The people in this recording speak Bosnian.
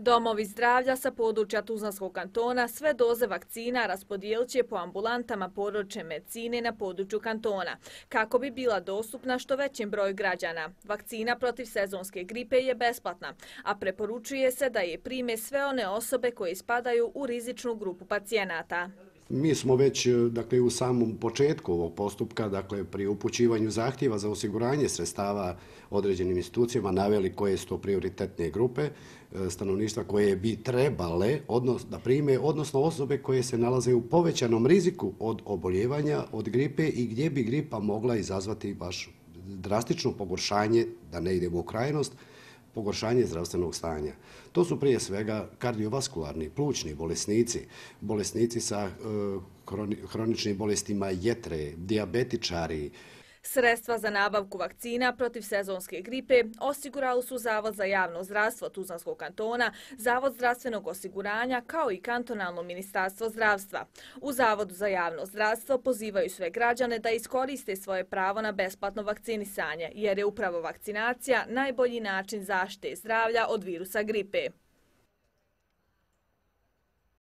Domovi zdravlja sa područja Tuzlanskog kantona sve doze vakcina raspodijelit će po ambulantama područje medicine na području kantona, kako bi bila dostupna što većem broju građana. Vakcina protiv sezonske gripe je besplatna, a preporučuje se da je prime sve one osobe koje ispadaju u rizičnu grupu pacijenata. Mi smo već e, dakle, u samom početku ovog postupka, dakle, pri upućivanju zahtjeva za osiguranje sredstava određenim institucijama, naveli koje su to prioritetne grupe e, stanovništva koje bi trebale odnos, da prime, odnosno osobe koje se nalaze u povećanom riziku od oboljevanja, od gripe i gdje bi gripa mogla izazvati baš drastično pogoršanje, da ne idemo u krajnost, pogoršanje zdravstvenog stanja. To su prije svega kardiovaskularni, plućni bolesnici, bolesnici sa kroničnim e, bolestima jetre, diabetičari, Sredstva za nabavku vakcina protiv sezonske gripe osigurali su Zavod za javno zdravstvo Tuzanskog kantona, Zavod zdravstvenog osiguranja kao i kantonalno ministarstvo zdravstva. U Zavodu za javno zdravstvo pozivaju sve građane da iskoriste svoje pravo na besplatno vakcinisanje, jer je upravo vakcinacija najbolji način zaštite zdravlja od virusa gripe.